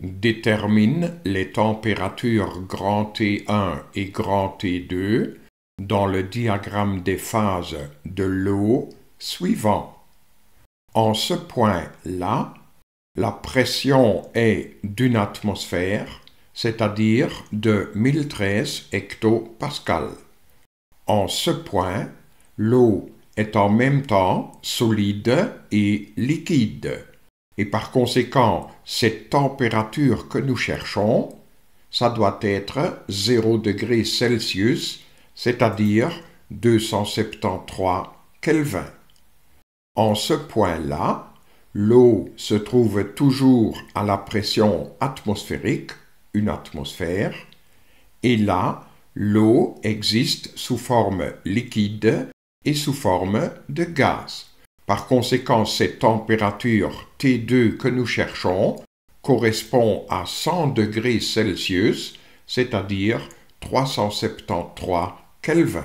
détermine les températures grand T1 et grand T2 dans le diagramme des phases de l'eau suivant. En ce point-là, la pression est d'une atmosphère, c'est-à-dire de 1013 hectopascal. En ce point, l'eau est en même temps solide et liquide. Et par conséquent, cette température que nous cherchons, ça doit être 0 degré Celsius, c'est-à-dire 273 Kelvin. En ce point-là, l'eau se trouve toujours à la pression atmosphérique, une atmosphère, et là, l'eau existe sous forme liquide et sous forme de gaz. Par conséquent, cette température T2 que nous cherchons correspond à 100 degrés Celsius, c'est-à-dire 373 Kelvin.